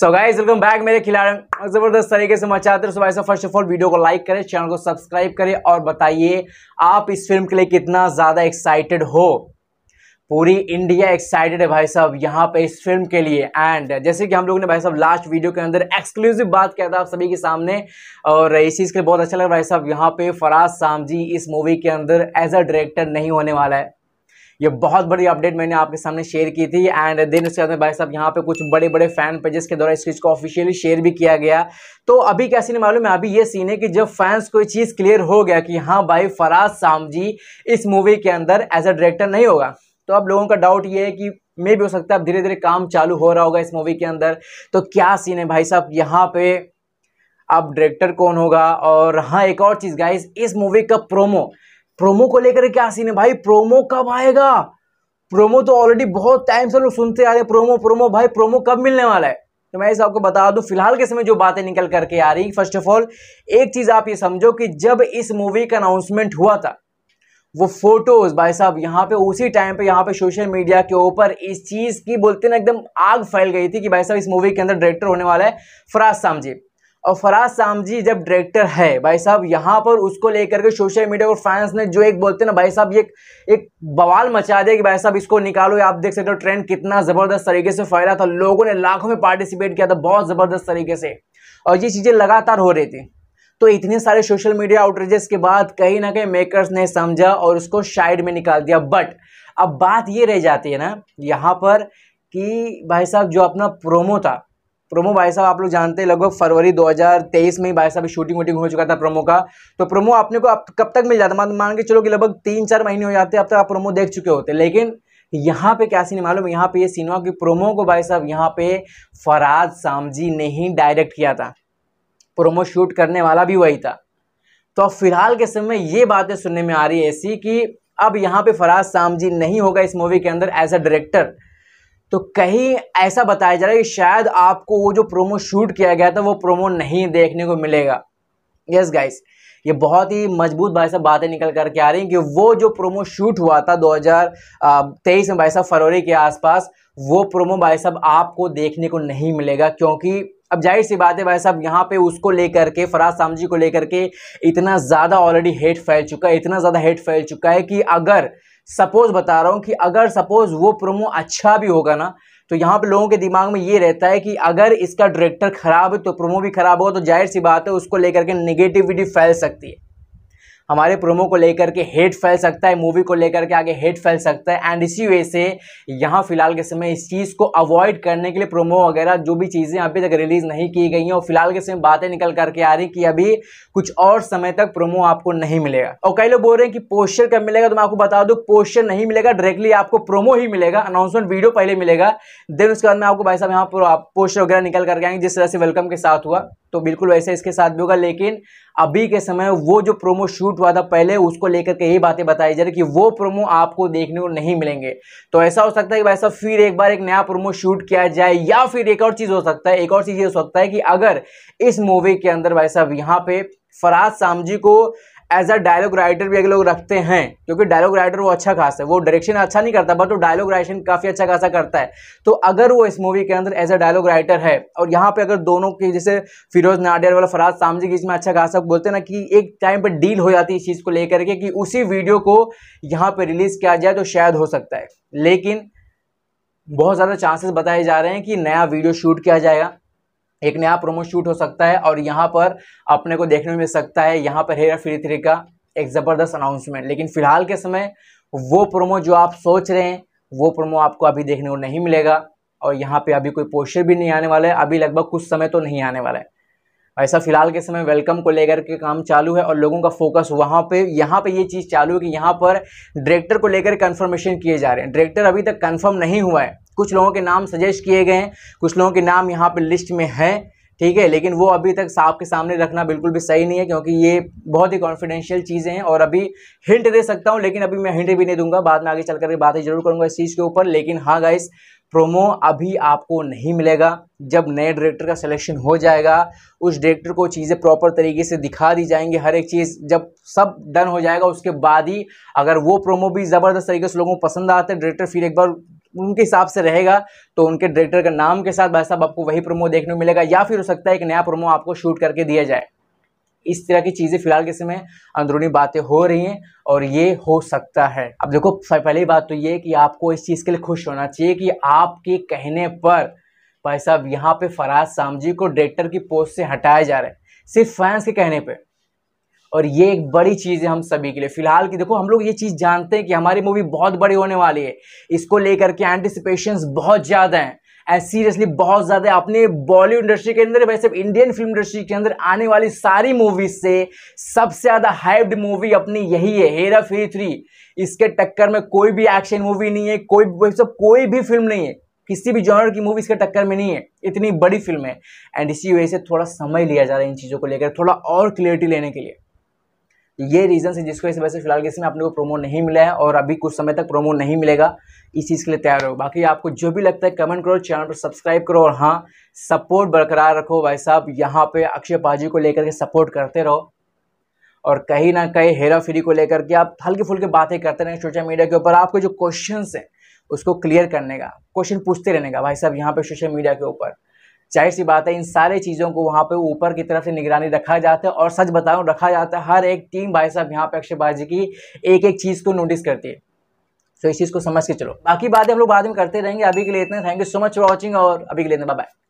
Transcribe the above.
so guys welcome back मेरे खिलाड़ी ज़बरदस्त तरीके से मचाते हैं सुबह फर्स्ट ऑफ ऑल वीडियो को लाइक करें चैनल को सब्सक्राइब करें और बताइए आप इस फिल्म के लिए कितना ज़्यादा एक्साइटेड हो पूरी इंडिया एक्साइटेड है भाई साहब यहाँ पे इस फिल्म के लिए एंड जैसे कि हम लोगों ने भाई साहब लास्ट वीडियो के अंदर एक्सक्लूसिव बात किया था आप सभी के सामने और इस चीज़ के लिए बहुत अच्छा लगा भाई साहब यहाँ पे फराज सामजी इस मूवी के अंदर एज अ डायरेक्टर नहीं होने वाला है ये बहुत बड़ी अपडेट मैंने आपके सामने शेयर की थी एंड देन उसके बाद में भाई साहब यहाँ पे कुछ बड़े बड़े फैन पेजेस के द्वारा इस चीज़ को ऑफिशियली शेयर भी किया गया तो अभी क्या सीन मालूम है अभी ये सीन है कि जब फैंस को ये चीज़ क्लियर हो गया कि हाँ भाई फराज सामजी इस मूवी के अंदर एज अ डायरेक्टर नहीं होगा तो अब लोगों का डाउट ये है कि मे भी हो सकता है अब धीरे धीरे काम चालू हो रहा होगा इस मूवी के अंदर तो क्या सीन है भाई साहब यहाँ पे अब डायरेक्टर कौन होगा और हाँ एक और चीज़ गाइस इस मूवी का प्रोमो प्रोमो को लेकर क्या सीन है भाई प्रोमो कब आएगा प्रोमो तो ऑलरेडी बहुत टाइम से लोग सुनते आ रहे प्रोमो प्रोमो भाई प्रोमो कब मिलने वाला है तो मैं इस आपको बता दूं फिलहाल के समय जो बातें निकल करके आ रही फर्स्ट ऑफ ऑल एक चीज़ आप ये समझो कि जब इस मूवी का अनाउंसमेंट हुआ था वो फोटोज भाई साहब यहाँ पे उसी टाइम पे यहाँ पे सोशल मीडिया के ऊपर इस चीज़ की बोलते ना एकदम आग फैल गई थी कि भाई साहब इस मूवी के अंदर डायरेक्टर होने वाला है फराज सामजी और फराज सामजी जब डायरेक्टर है भाई साहब यहाँ पर उसको लेकर के सोशल मीडिया और फैंस ने जो एक बोलते ना भाई साहब ये एक, एक बवाल मचा दिया कि भाई साहब इसको निकालो आप देख सकते हो ट्रेंड कितना ज़बरदस्त तरीके से फैला था लोगों ने लाखों में पार्टिसिपेट किया था बहुत ज़बरदस्त तरीके से और ये चीज़ें लगातार हो रही थी तो इतने सारे सोशल मीडिया आउटरीचेस के बाद कहीं ना कहीं मेकर्स ने समझा और उसको साइड में निकाल दिया बट अब बात ये रह जाती है ना यहाँ पर कि भाई साहब जो अपना प्रोमो था प्रोमो भाई साहब आप लोग जानते हैं लगभग फरवरी 2023 में ही भाई साहब शूटिंग वूटिंग हो चुका था प्रोमो का तो प्रोमो आपने को अब कब तक मिल जाता मान मान के चलो कि लगभग तीन चार महीने हो जाते अब तक आप प्रोमो देख चुके होते लेकिन यहाँ पे क्या सीन मालूम यहाँ पे ये सीन हुआ कि प्रोमो को भाई साहब यहाँ पे फराज सामजी ने ही डायरेक्ट किया था प्रोमो शूट करने वाला भी वही था तो अब फिलहाल के समय ये बातें सुनने में आ रही है ऐसी कि अब यहाँ पे फराज सामजी नहीं होगा इस मूवी के अंदर एज अ डायरेक्टर तो कहीं ऐसा बताया जा रहा है कि शायद आपको वो जो प्रोमो शूट किया गया था वो प्रोमो नहीं देखने को मिलेगा यस गाइस ये बहुत ही मजबूत भाई साहब बातें निकल करके आ रही हैं कि वो जो प्रोमो शूट हुआ था 2023 में भाई साहब फरवरी के आसपास वो प्रोमो भाई साहब आपको देखने को नहीं मिलेगा क्योंकि अब जाहिर सी बात है भाई साहब यहाँ पे उसको लेकर के फराज सामजी को लेकर के इतना ज़्यादा ऑलरेडी हेट फैल चुका है इतना ज़्यादा हेट फैल चुका है कि अगर सपोज बता रहा हूँ कि अगर सपोज वो प्रोमो अच्छा भी होगा ना तो यहाँ पे लोगों के दिमाग में ये रहता है कि अगर इसका डायरेक्टर खराब है तो प्रोमो भी खराब हो तो जाहिर सी बात है उसको लेकर के नेगेटिविटी फैल सकती है हमारे प्रोमो को लेकर के हेट फैल सकता है मूवी को लेकर के आगे हेट फैल सकता है एंड इसी वजह से यहाँ फिलहाल के समय इस चीज़ को अवॉइड करने के लिए प्रोमो वगैरह जो भी चीज़ें अभी तक रिलीज़ नहीं की गई हैं और फिलहाल के समय बातें निकल करके आ रही कि अभी कुछ और समय तक प्रोमो आपको नहीं मिलेगा और कई लोग बोल रहे हैं कि पोस्टर कब मिलेगा तो मैं आपको बता दूँ पोस्टर नहीं मिलेगा डायरेक्टली आपको प्रोमो ही मिलेगा अनाउंसमेंट वीडियो पहले मिलेगा देन उसके बाद में आपको भाई साहब यहाँ पोस्टर वगैरह निकल करके आएंगे जिस तरह से वेलकम के साथ हुआ तो बिल्कुल वैसे इसके साथ भी होगा लेकिन अभी के समय वो जो प्रोमो शूट हुआ था पहले उसको लेकर के यही बातें बताई जा रही कि वो प्रोमो आपको देखने को नहीं मिलेंगे तो ऐसा हो सकता है कि वैसा फिर एक बार एक नया प्रोमो शूट किया जाए या फिर एक और चीज़ हो सकता है एक और चीज़ ये हो सकता है कि अगर इस मूवी के अंदर वैसा यहाँ पे फराज सामजी को एज अ डायलॉग राइटर भी अगर लोग रखते हैं क्योंकि डायलॉग राइटर वो अच्छा खास है वो डायरेक्शन अच्छा नहीं करता बट वो डायलॉग राइटर काफ़ी अच्छा खासा करता है तो अगर वो इस मूवी के अंदर एज अ डायलॉग राइटर है और यहाँ पे अगर दोनों की जैसे फिरोज नाडियर वाला फराज सामजी की इसमें अच्छा खासा बोलते हैं ना कि एक टाइम पर डील हो जाती है इस चीज़ को लेकर के कि उसी वीडियो को यहाँ पर रिलीज़ किया जाए तो शायद हो सकता है लेकिन बहुत ज़्यादा चांसेस बताए जा रहे हैं कि नया वीडियो शूट किया जाएगा एक नया प्रोमो शूट हो सकता है और यहाँ पर अपने को देखने में मिल सकता है यहाँ पर हेरा फ्री थ्री का एक ज़बरदस्त अनाउंसमेंट लेकिन फिलहाल के समय वो प्रोमो जो आप सोच रहे हैं वो प्रोमो आपको अभी देखने को नहीं मिलेगा और यहाँ पे अभी कोई पोस्टर भी नहीं आने वाला है अभी लगभग कुछ समय तो नहीं आने वाला है ऐसा फिलहाल के समय वेलकम को लेकर के काम चालू है और लोगों का फोकस वहाँ पे यहाँ पे ये चीज़ चालू है कि यहाँ पर डायरेक्टर को लेकर कंफर्मेशन किए जा रहे हैं डायरेक्टर अभी तक कंफर्म नहीं हुआ है कुछ लोगों के नाम सजेस्ट किए गए हैं कुछ लोगों के नाम यहाँ पर लिस्ट में हैं ठीक है लेकिन वो अभी तक साफ के सामने रखना बिल्कुल भी सही नहीं है क्योंकि ये बहुत ही कॉन्फिडेंशियल चीज़ें हैं और अभी हिंट दे सकता हूँ लेकिन अभी मैं हिंट भी नहीं दूंगा बाद में आगे चल करके बातें जरूर करूँगा इस चीज़ के ऊपर लेकिन हाँ गाइस प्रोमो अभी आपको नहीं मिलेगा जब नए डायरेक्टर का सिलेक्शन हो जाएगा उस डायरेक्टर को चीज़ें प्रॉपर तरीके से दिखा दी जाएंगी हर एक चीज़ जब सब डन हो जाएगा उसके बाद ही अगर वो प्रोमो भी ज़बरदस्त तरीके से लोगों को पसंद आता है डायरेक्टर फिर एक बार उनके हिसाब से रहेगा तो उनके डायरेक्टर के नाम के साथ भाई साहब आपको वही प्रोमो देखने को मिलेगा या फिर हो सकता है एक नया प्रोमो आपको शूट करके दिया जाए इस तरह की चीज़ें फिलहाल के समय अंदरूनी बातें हो रही हैं और ये हो सकता है अब देखो पहली बात तो ये कि आपको इस चीज़ के लिए खुश होना चाहिए कि आपके कहने पर भाई साहब यहाँ पे फराज सामजी को डायरेक्टर की पोस्ट से हटाया जा रहा है सिर्फ फैंस के कहने पर और ये एक बड़ी चीज़ है हम सभी के लिए फिलहाल की देखो हम लोग ये चीज़ जानते हैं कि हमारी मूवी बहुत बड़ी होने वाली है इसको लेकर के एंटिसिपेशन बहुत ज़्यादा हैं एंड सीरियसली बहुत ज़्यादा अपने बॉलीवुड इंडस्ट्री के अंदर वैसे इंडियन फिल्म इंडस्ट्री के अंदर आने वाली सारी मूवीज से सबसे ज़्यादा हाइप्ड मूवी अपनी यही है हेरा फेरी थ्री इसके टक्कर में कोई भी एक्शन मूवी नहीं है कोई सब कोई भी फिल्म नहीं है किसी भी जॉनर की मूवी इसके टक्कर में नहीं है इतनी बड़ी फिल्म है एंड इसी वजह से थोड़ा समय लिया जा रहा है इन चीज़ों को लेकर थोड़ा और क्लियरिटी लेने के लिए ये रीज़न है जिसकी वजह से फिलहाल किसी में आपने को प्रोमो नहीं मिला है और अभी कुछ समय तक प्रोमो नहीं मिलेगा इस चीज़ के लिए तैयार रहो बाकी आपको जो भी लगता है कमेंट करो चैनल पर सब्सक्राइब करो और हाँ सपोर्ट बरकरार रखो भाई साहब यहाँ पे अक्षय पाजी को लेकर के सपोर्ट करते रहो और कहीं ना कहीं हेरा फेरी को लेकर के आप हल्की फुल्के बातें करते रहें सोशल मीडिया के ऊपर आपके जो क्वेश्चन हैं उसको क्लियर करने का क्वेश्चन पूछते रहने का भाई साहब यहाँ पर सोशल मीडिया के ऊपर जाहिर सी बात है इन सारे चीज़ों को वहाँ पे ऊपर की तरफ से निगरानी रखा जाता है और सच बताऊँ रखा जाता है हर एक टीम भाई साहब यहाँ पे अक्षयबाजी की एक एक चीज़ को नोटिस करती है तो इस चीज़ को समझ के चलो बाकी बातें हम लोग बाद में करते रहेंगे अभी के लिए इतने thank you so much for watching और अभी के लिए इतने बाय